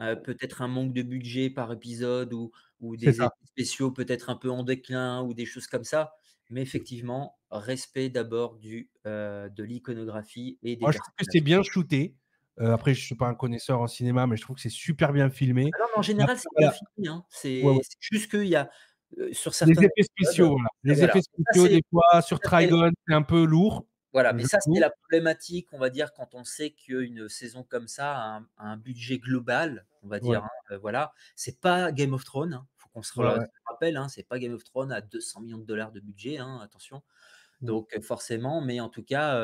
euh, peut-être un manque de budget par épisode ou, des spéciaux peut-être un peu en déclin ou des choses comme ça. Mais effectivement, respect d'abord euh, de l'iconographie et des. Moi, je trouve que c'est bien shooté. Euh, après, je ne suis pas un connaisseur en cinéma, mais je trouve que c'est super bien filmé. Ah en général, c'est bien filmé. Hein. C'est juste qu'il y a. Euh, sur certains... Les effets spéciaux, Les effets spéciaux, des fois, sur Trigon, c'est un peu lourd. Voilà, mais ça, c'est la problématique, on va dire, quand on sait qu'une saison comme ça a un, budget global, on va dire. Voilà, Hein, euh, voilà, c'est pas Game of Thrones, il hein. faut qu'on se, rappelle, ce hein. c'est pas Game of Thrones à 200 millions de dollars de budget, attention. Donc forcément, mais en tout cas,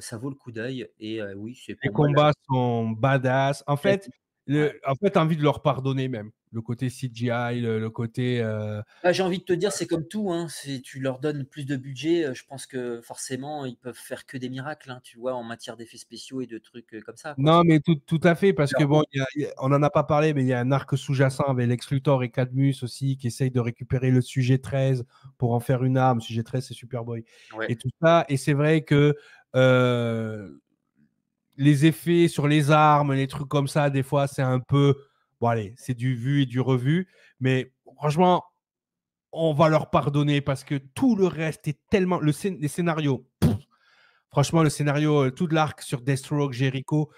ça vaut le coup d'œil. Et oui, Les combats sont badass. En fait, en fait, envie de leur pardonner même le côté CGI, le, côté. Euh, bah, j'ai envie de te dire, euh, c'est comme tout. Hein. Si tu leur donnes plus de budget, euh, je pense que forcément, ils peuvent faire que des miracles, hein, tu vois, en matière d'effets spéciaux et de trucs comme ça. Non, mais tout, à fait, parce que bon, on n'en a pas parlé, mais il y a un arc sous-jacent avec Lex Luthor et Cadmus aussi qui essayent de récupérer le sujet 13 pour en faire une arme. Sujet 13, c'est Superboy. Et tout ça. Et c'est vrai que. les effets sur les armes, les trucs comme ça, des fois, c'est un peu Bon, allez, c'est du vu et du revu. Mais franchement, on va leur pardonner parce que tout le reste est tellement. Le scénario. Les scénarios, franchement, le scénario, euh, tout de l'arc sur Deathstroke, Jericho.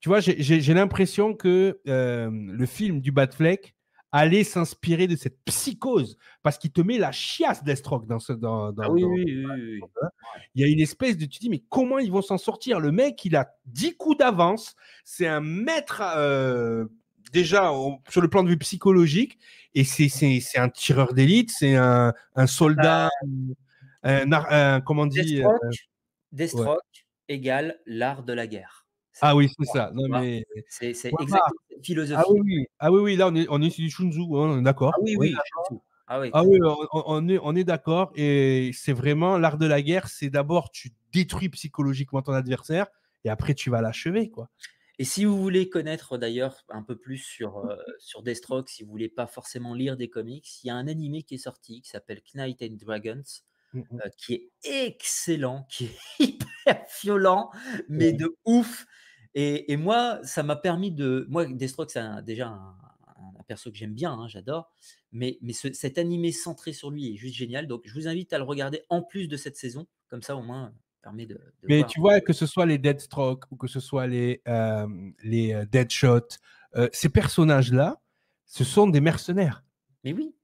Tu vois, j'ai l'impression que le film du Bad Fleck allait s'inspirer de cette psychose parce qu'il te met la chiasse Deathstroke dans ce. Dans, ah oui, Oui, oui, il y a une espèce de. Tu dis, mais comment ils vont s'en sortir Le mec, il a 10 coups d'avance. C'est un maître. Euh, déjà sur le plan de vue psychologique, et c'est un tireur d'élite, c'est un, soldat, euh, un, comment dire dit euh, égale l'art de la guerre. Ah oui, c'est ça. C'est exactement philosophie. Ah, ah oui, oui, là on est, sur du shunzou, hein, on est d'accord. Ah oui, ah oui. Ah oui, on, est, on est d'accord. Et c'est vraiment l'art de la guerre, c'est d'abord tu détruis psychologiquement ton adversaire et après tu vas l'achever. quoi. Et si vous voulez connaître d'ailleurs un peu plus sur, mmh. sur Deathstroke, si vous voulez pas forcément lire des comics, il y a un animé qui est sorti qui s'appelle Knight and Dragons, mmh qui est excellent, qui est hyper violent, mais de ouf. Et, moi, ça m'a permis de. Moi, Deathstroke, c'est déjà un, perso que j'aime bien, hein, j'adore. Mais, mais cet animé centré sur lui est juste génial. Donc, je vous invite à le regarder en plus de cette saison. Comme ça, au moins, mais tu vois, que ce soit les stroke ou que ce soit les, euh, les euh, euh, ces personnages-là, ce sont des mercenaires. Mais oui.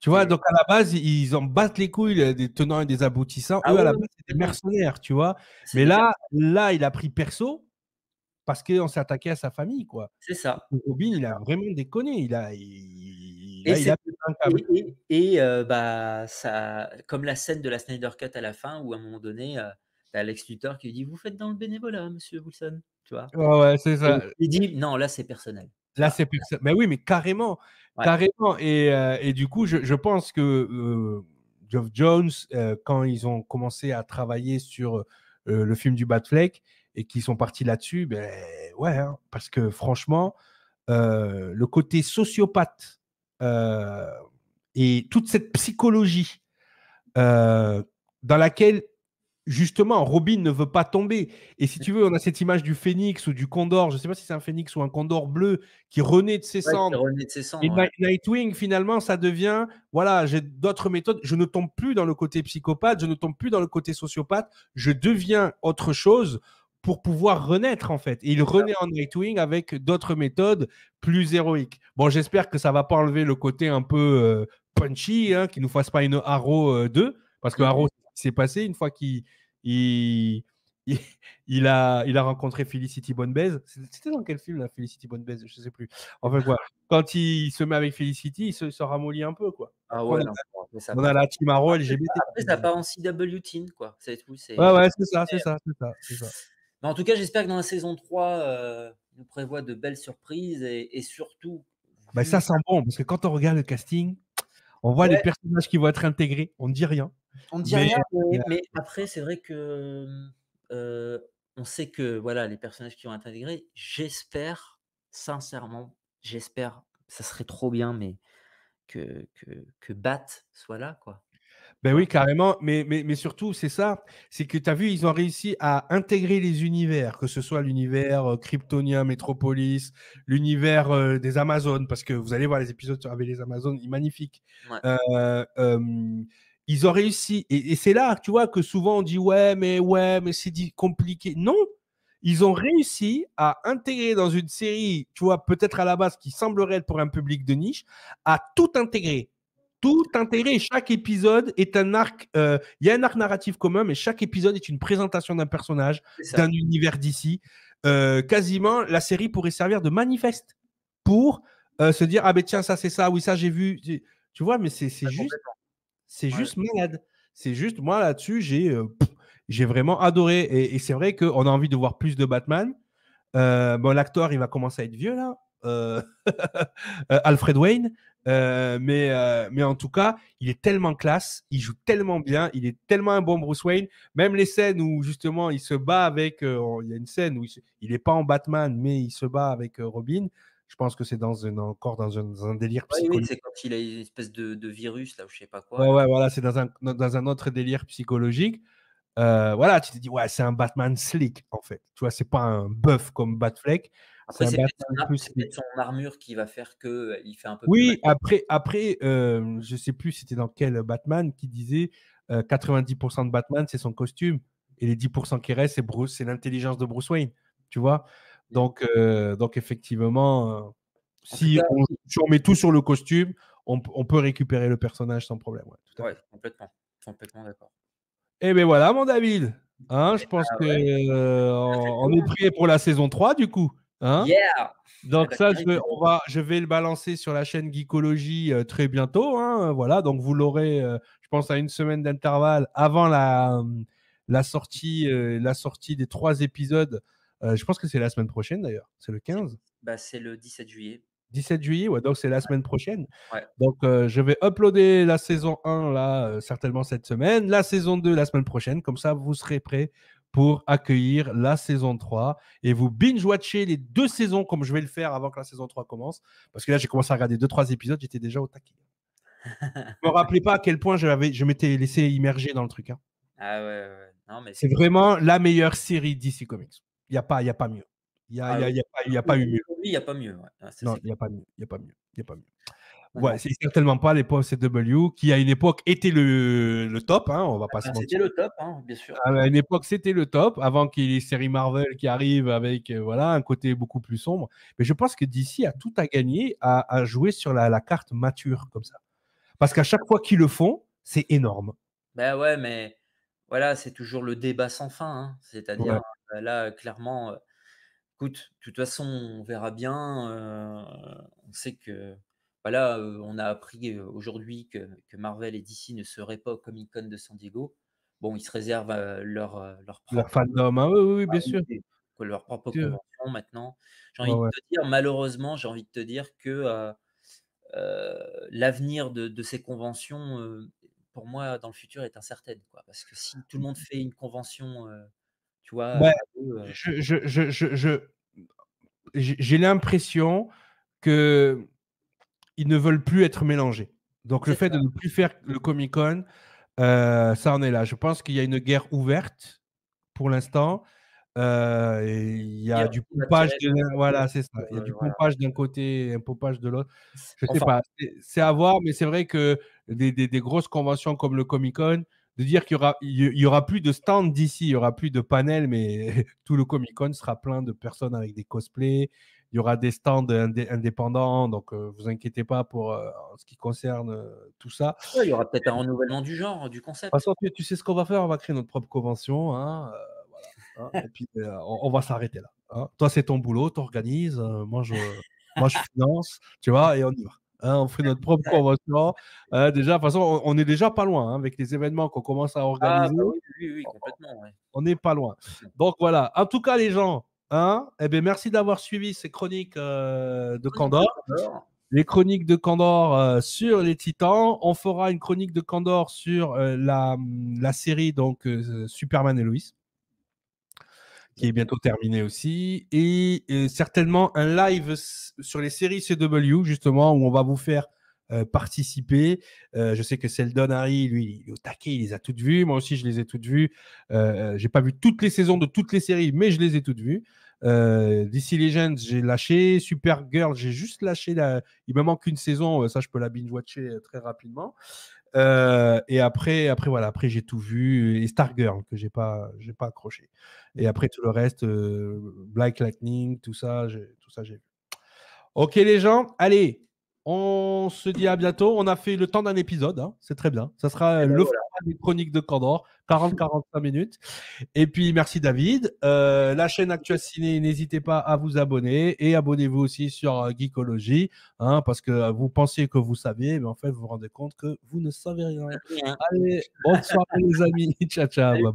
Tu vois, donc à la base, ils en battent les couilles euh, des tenants et des aboutissants. Ah Eux, à la base, c'est des mercenaires, tu vois. Mais là, là, il a pris perso parce qu'on s'est attaqué à sa famille, quoi. C'est ça. Robin, il a vraiment déconné. Il a, et, a et bah, ça, comme la scène de la Snyder Cut à la fin, où à un moment donné, t'as Alex qui dit Vous faites dans le bénévolat, monsieur Wilson. Tu vois ouais, c'est ça. il dit Non, là, c'est personnel. Là, c'est personnel. Mais oui, mais carrément. Carrément. Euh, et, du coup, je, pense que Jeff euh, Geoff Jones, euh, quand ils ont commencé à travailler sur le film du Batfleck et qu'ils sont partis là-dessus, ben, ouais, hein, parce que franchement, le côté sociopathe et toute cette psychologie dans laquelle justement, Robin ne veut pas tomber. Et si tu veux, on a cette image du phénix ou du condor, je ne sais pas si c'est un phénix ou un condor bleu qui renaît de ses cendres. et Nightwing, finalement, ça devient, voilà, j'ai d'autres méthodes, je ne tombe plus dans le côté psychopathe, je ne tombe plus dans le côté sociopathe, je deviens autre chose pour pouvoir renaître en fait. Et il renaît en Nightwing avec d'autres méthodes plus héroïques. Bon, j'espère que ça va pas enlever le côté un peu euh, punchy, hein, ne nous fasse pas une Arrow 2, euh, parce que mmh Arrow c'est passé une fois qu'il il, a, il a rencontré Felicity Bonbez. C'était dans quel film, là, Felicity Bonbez Je ne sais plus. Enfin, quoi. Quand il se met avec Felicity, il se, ramollit un peu, quoi. Ah ouais, on, a, ça on a, la team Aro LGBT. Après, ça part en CW Teen, C'est Ouais, ouais, c'est ça, c'est ça, en tout cas, j'espère que dans la saison 3, euh, on prévoit de belles surprises et, surtout. Bah, ça sent bon, parce que quand on regarde le casting, on voit les personnages qui vont être intégrés, on ne dit rien. On dit mais, rien, mais, après, c'est vrai que mmh, euh, on sait que voilà, les personnages qui ont intégré, j'espère, sincèrement, j'espère, ça serait trop bien, mais que, que, Bat soit là, quoi. Ben oui, carrément, mais, mais, surtout, c'est ça, c'est que tu as vu, ils ont réussi à intégrer les univers, que ce soit l'univers euh, Kryptonien, Kryptonia, Metropolis, l'univers euh, des Amazones, parce que vous allez voir les épisodes avec les Amazones, magnifiques. Ouais ils ont réussi. Et, c'est là, tu vois, que souvent on dit ouais, mais ouais, mais c'est compliqué. Non, ils ont réussi à intégrer dans une série, tu vois, peut-être à la base qui semblerait être pour un public de niche, à tout intégrer. Tout intégrer. Chaque épisode est un arc. Euh, il y a un arc narratif commun, mais chaque épisode est une présentation d'un personnage, d'un univers d'ici. Euh, quasiment, la série pourrait servir de manifeste pour euh, se dire ah ben tiens ça c'est ça, oui ça j'ai vu. Tu vois, mais c'est juste. C'est juste malade. C'est juste, moi là-dessus, j'ai vraiment adoré. Et, c'est vrai qu'on a envie de voir plus de Batman. Euh, bon, l'acteur, il va commencer à être vieux là. Euh, euh, Alfred Wayne. mais, mais en tout cas, il est tellement classe, il joue tellement bien, il est tellement un bon Bruce Wayne. Même les scènes où justement il se bat avec. Il y a une scène où il n'est pas en Batman, mais il se bat avec Robin. Je pense que c'est dans encore dans un, délire psychologique. Oui, c'est quand il a une espèce de, virus, là, ou je sais pas quoi. Ouais, ouais voilà, c'est dans un, dans un autre délire psychologique. Euh, voilà, tu te dis, ouais, c'est un Batman slick, en fait. Tu vois, c'est pas un buff comme Batfleck. Après, c'est son armure qui va faire que euh, il fait un peu. Oui, après, après euh, je sais plus c'était dans quel Batman qui disait 90% euh, de Batman, c'est son costume. Et les 10% qui restent, c'est Bruce, c'est l'intelligence de Bruce Wayne. Tu vois donc, euh, donc effectivement, si on, met tout sur le costume, on, peut récupérer le personnage sans problème. Oui, complètement. Complètement d'accord. Eh bien voilà, mon David. Hein, je eh ben pense qu'on euh, est prêt pour la saison 3, du coup. Hein. Eh donc ben ça, je, je vais le balancer sur la chaîne Geekologie euh, très bientôt. Hein, voilà, donc vous l'aurez, je pense, à une semaine d'intervalle avant la, hum, la, sortie, la sortie des trois épisodes euh, je pense que c'est la semaine prochaine d'ailleurs. C'est le 15 bah, C'est le 17 juillet. 17 juillet, ouais, donc c'est la semaine prochaine. Donc euh, je vais uploader la saison 1 là, euh, certainement cette semaine, la saison 2 la semaine prochaine, comme ça vous serez prêts pour accueillir la saison 3 et vous binge-watcher les deux saisons comme je vais le faire avant que la saison 3 commence. Parce que là j'ai commencé à regarder 2-3 épisodes, j'étais déjà au taquet. je me rappelez pas à quel point je m'étais laissé immerger dans le truc. Hein. Ah ouais, mais c'est vraiment la meilleure série d'ici Comics. Il n'y a, pas, y a pas mieux. Il n'y a, y a, pas, ah, a pas eu mieux. Il n'y a pas mieux. non, il n'y a pas mieux. Il n'y a pas mieux. Il a pas mieux. Ouais, c'est certainement pas l'époque CW qui, à une époque, était le, le top. Hein, on va ah pas se ben, mentir. C'était le top, hein, bien sûr. Ah, à une époque, c'était le top avant qu'il y ait les séries Marvel qui arrivent avec euh, voilà, un côté beaucoup plus sombre. Mais je pense que DC a tout à gagner à, jouer sur la, la, carte mature comme ça. Parce qu'à chaque fois qu'ils le font, c'est énorme. Ben ouais, mais voilà, c'est toujours le débat sans fin. Hein. C'est-à-dire, bah, là, clairement, écoute, de toute façon, on verra bien. on sait que voilà, bah, on a appris aujourd'hui que, Marvel et DC ne seraient pas comme icônes de San Diego. Bon, ils se réservent leur, leur propre. Leur fandom, hein, oui, bien bah, sûr. Leur propre convention maintenant. J'ai envie de te dire, malheureusement, j'ai envie de te dire que l'avenir de, ces conventions, pour moi, dans le futur, est incertain. Quoi, parce que si tout le monde mmh. fait une convention j'ai l'impression que ils ne veulent plus être mélangés. Donc le fait de ne plus faire le Comic Con, euh, ça en est là. Je pense qu'il y a une guerre ouverte pour l'instant. Euh, il y a du pompage voilà c'est ça il y a du pompage d'un côté et un pompage de l'autre je sais pas c'est à voir mais c'est vrai que des, grosses conventions comme le Comic Con de dire qu'il y aura, y aura plus de stands d'ici, il y aura plus de panels, mais tout le Comic Con sera plein de personnes avec des cosplays. Il y aura des stands indépendants, donc euh, vous inquiétez pas pour euh, ce qui concerne euh, tout ça. il y aura peut-être un renouvellement du genre, du concept. De toute façon, tu, sais ce qu'on va faire, on va créer notre propre convention, hein, hein. et puis on, va s'arrêter là. Hein. Toi, c'est ton boulot, t'organises, moi je, moi je finance, tu vois, et on y va. Hein, on fait notre propre convention. Hein, déjà, de toute façon, on, est déjà pas loin hein, avec les événements qu'on commence à ah organiser. Bah oui, oui, complètement. On n'est pas loin. Donc voilà. En tout cas, les gens, eh bien, merci d'avoir suivi ces chroniques euh, de Candor. Les chroniques de Candor euh, sur les Titans. On fera une chronique de Candor sur euh, la, série donc Superman et Lois qui est bientôt terminé aussi, et, euh, certainement un live sur les séries CW, justement, où on va vous faire euh, participer. Euh, je sais que Seldon Harry, lui, il au taquet, il les a toutes vues. Moi aussi, je les ai toutes vues. Je j'ai pas vu toutes les saisons de toutes les séries, mais je les ai toutes vues. DC Legends, j'ai lâché. Supergirl, j'ai juste lâché. Il me manque une saison, ça, je peux la binge-watcher très rapidement. Euh, et après, après voilà, après j'ai tout vu et Stargirl que j'ai pas, j'ai pas accroché. Et après tout le reste, euh, Black Lightning, tout ça, tout ça j'ai vu. Ok les gens, allez, on se dit à bientôt. On a fait le temps d'un épisode. Hein. C'est très bien. Ça sera eh ben le des chroniques de Candor, 40-45 minutes. Et puis, merci David. Euh, la chaîne Actual Ciné, n'hésitez pas à vous abonner. Et abonnez-vous aussi sur euh, Geekology, hein, parce que euh, vous pensez que vous saviez, mais en fait, vous vous rendez compte que vous ne savez rien. Allez, bonne les amis. Ciao, ciao.